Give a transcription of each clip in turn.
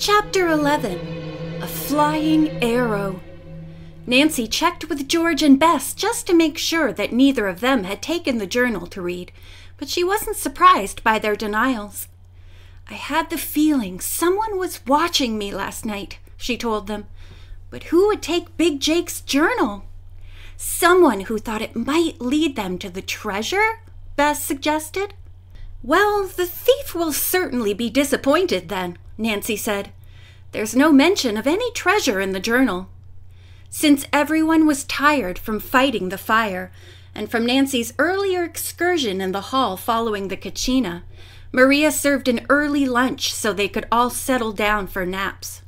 Chapter 11 A Flying Arrow. Nancy checked with George and Bess just to make sure that neither of them had taken the journal to read, but she wasn't surprised by their denials. I had the feeling someone was watching me last night, she told them. But who would take Big Jake's journal? Someone who thought it might lead them to the treasure? Bess suggested. Well, the thief will certainly be disappointed then, Nancy said. There's no mention of any treasure in the journal. Since everyone was tired from fighting the fire and from Nancy's earlier excursion in the hall following the kachina, Maria served an early lunch so they could all settle down for naps.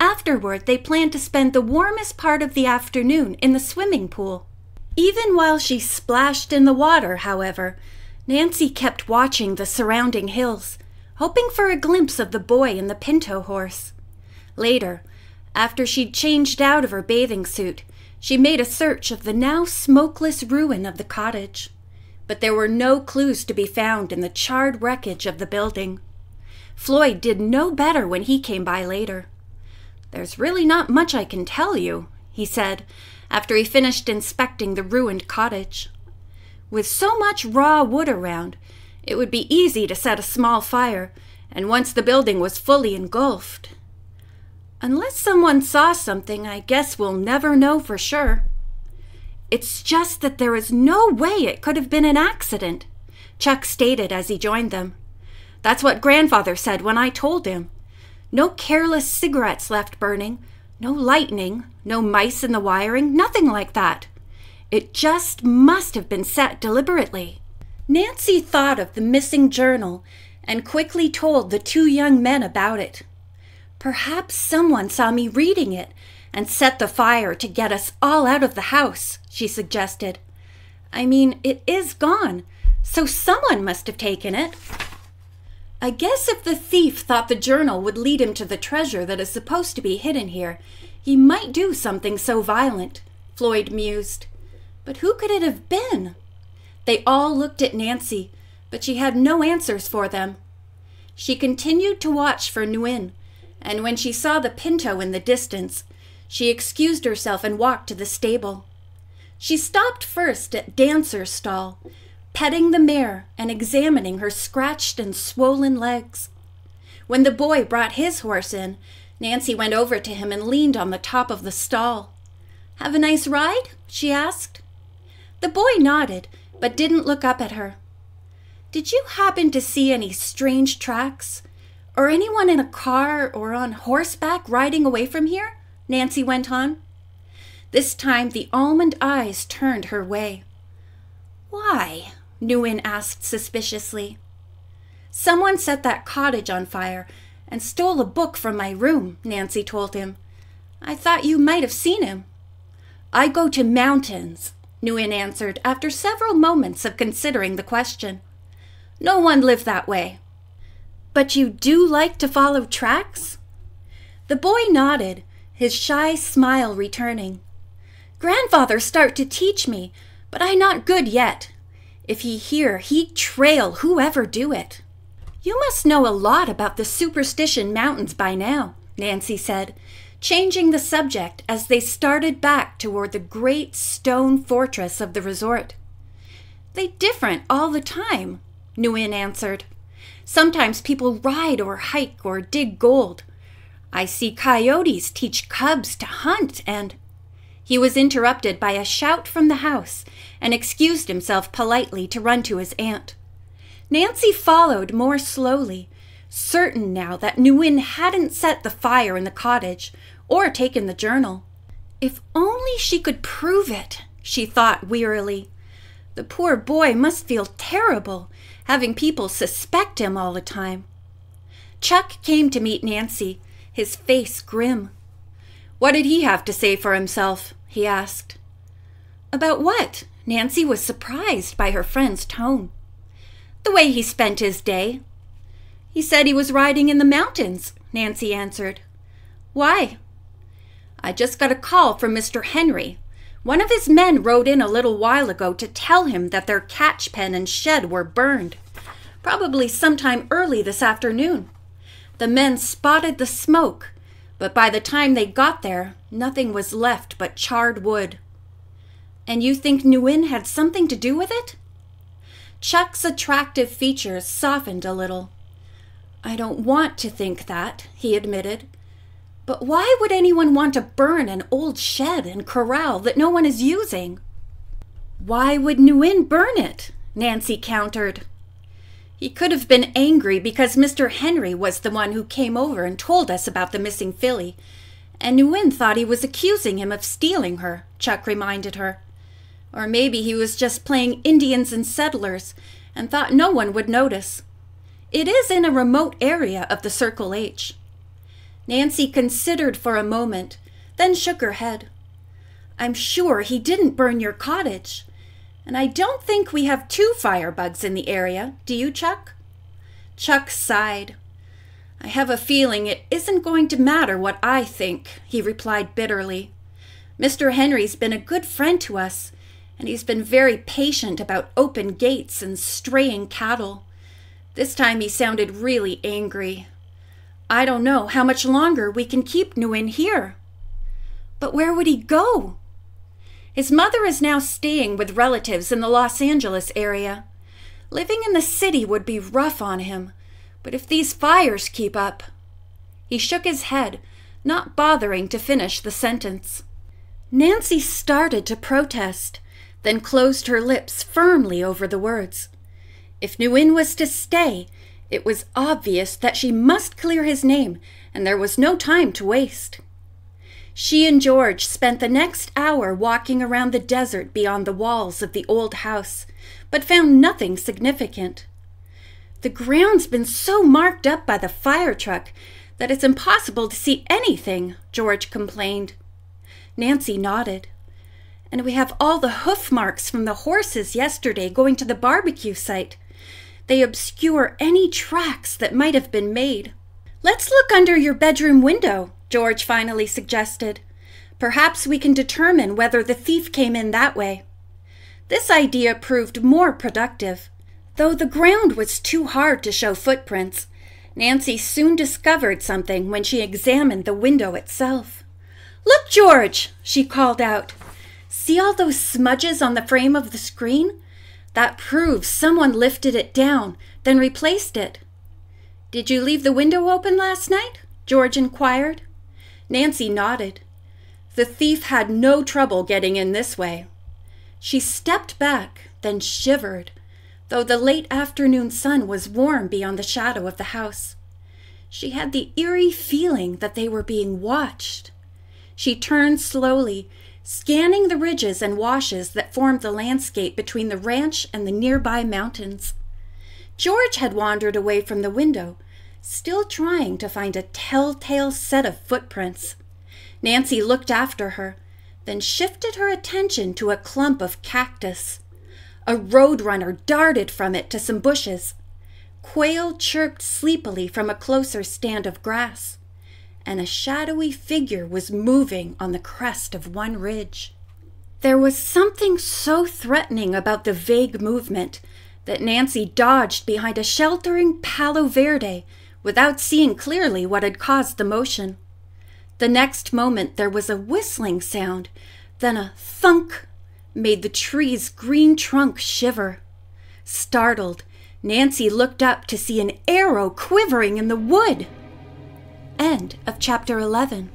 Afterward, they planned to spend the warmest part of the afternoon in the swimming pool. Even while she splashed in the water, however, Nancy kept watching the surrounding hills hoping for a glimpse of the boy and the pinto horse. Later, after she'd changed out of her bathing suit, she made a search of the now smokeless ruin of the cottage. But there were no clues to be found in the charred wreckage of the building. Floyd did no better when he came by later. There's really not much I can tell you, he said, after he finished inspecting the ruined cottage. With so much raw wood around, it would be easy to set a small fire, and once the building was fully engulfed. Unless someone saw something, I guess we'll never know for sure. It's just that there is no way it could have been an accident, Chuck stated as he joined them. That's what grandfather said when I told him. No careless cigarettes left burning, no lightning, no mice in the wiring, nothing like that. It just must have been set deliberately. Nancy thought of the missing journal and quickly told the two young men about it. Perhaps someone saw me reading it and set the fire to get us all out of the house, she suggested. I mean, it is gone, so someone must have taken it. I guess if the thief thought the journal would lead him to the treasure that is supposed to be hidden here, he might do something so violent, Floyd mused. But who could it have been? They all looked at Nancy, but she had no answers for them. She continued to watch for Nguyen, and when she saw the pinto in the distance, she excused herself and walked to the stable. She stopped first at Dancer's stall, petting the mare and examining her scratched and swollen legs. When the boy brought his horse in, Nancy went over to him and leaned on the top of the stall. Have a nice ride? she asked. The boy nodded but didn't look up at her. Did you happen to see any strange tracks? Or anyone in a car or on horseback riding away from here? Nancy went on. This time the almond eyes turned her way. Why? Newin asked suspiciously. Someone set that cottage on fire and stole a book from my room, Nancy told him. I thought you might have seen him. I go to mountains, Nguyen answered after several moments of considering the question. No one lived that way. But you do like to follow tracks? The boy nodded, his shy smile returning. Grandfather start to teach me, but I not good yet. If he hear, he trail whoever do it. You must know a lot about the superstition mountains by now, Nancy said, changing the subject as they started back toward the great stone fortress of the resort. They different all the time, Nguyen answered. Sometimes people ride or hike or dig gold. I see coyotes teach cubs to hunt and. He was interrupted by a shout from the house and excused himself politely to run to his aunt. Nancy followed more slowly, certain now that Nguyen hadn't set the fire in the cottage or taken the journal. If only she could prove it, she thought wearily. The poor boy must feel terrible having people suspect him all the time. Chuck came to meet Nancy, his face grim. What did he have to say for himself? he asked. About what? Nancy was surprised by her friend's tone. The way he spent his day. He said he was riding in the mountains, Nancy answered. Why? I just got a call from Mr. Henry. One of his men rode in a little while ago to tell him that their catch pen and shed were burned, probably sometime early this afternoon. The men spotted the smoke, but by the time they got there, nothing was left but charred wood. And you think Nguyen had something to do with it? Chuck's attractive features softened a little. I don't want to think that, he admitted, but why would anyone want to burn an old shed and corral that no one is using? Why would Nguyen burn it? Nancy countered. He could have been angry because Mr. Henry was the one who came over and told us about the missing filly, and Nguyen thought he was accusing him of stealing her, Chuck reminded her. Or maybe he was just playing Indians and settlers and thought no one would notice. It is in a remote area of the Circle H. Nancy considered for a moment, then shook her head. I'm sure he didn't burn your cottage. And I don't think we have two firebugs in the area, do you, Chuck? Chuck sighed. I have a feeling it isn't going to matter what I think, he replied bitterly. Mr. Henry's been a good friend to us, and he's been very patient about open gates and straying cattle. This time he sounded really angry. I don't know how much longer we can keep Nguyen here. But where would he go? His mother is now staying with relatives in the Los Angeles area. Living in the city would be rough on him, but if these fires keep up. He shook his head, not bothering to finish the sentence. Nancy started to protest, then closed her lips firmly over the words. If Nguyen was to stay, it was obvious that she must clear his name, and there was no time to waste. She and George spent the next hour walking around the desert beyond the walls of the old house, but found nothing significant. The ground's been so marked up by the fire truck that it's impossible to see anything, George complained. Nancy nodded. And we have all the hoof marks from the horses yesterday going to the barbecue site. They obscure any tracks that might have been made. Let's look under your bedroom window, George finally suggested. Perhaps we can determine whether the thief came in that way. This idea proved more productive. Though the ground was too hard to show footprints, Nancy soon discovered something when she examined the window itself. Look, George, she called out. See all those smudges on the frame of the screen? That proves someone lifted it down, then replaced it. Did you leave the window open last night? George inquired. Nancy nodded. The thief had no trouble getting in this way. She stepped back, then shivered, though the late afternoon sun was warm beyond the shadow of the house. She had the eerie feeling that they were being watched. She turned slowly scanning the ridges and washes that formed the landscape between the ranch and the nearby mountains. George had wandered away from the window, still trying to find a telltale set of footprints. Nancy looked after her, then shifted her attention to a clump of cactus. A road runner darted from it to some bushes. Quail chirped sleepily from a closer stand of grass and a shadowy figure was moving on the crest of one ridge. There was something so threatening about the vague movement that Nancy dodged behind a sheltering Palo Verde without seeing clearly what had caused the motion. The next moment there was a whistling sound, then a thunk made the tree's green trunk shiver. Startled, Nancy looked up to see an arrow quivering in the wood end of chapter 11.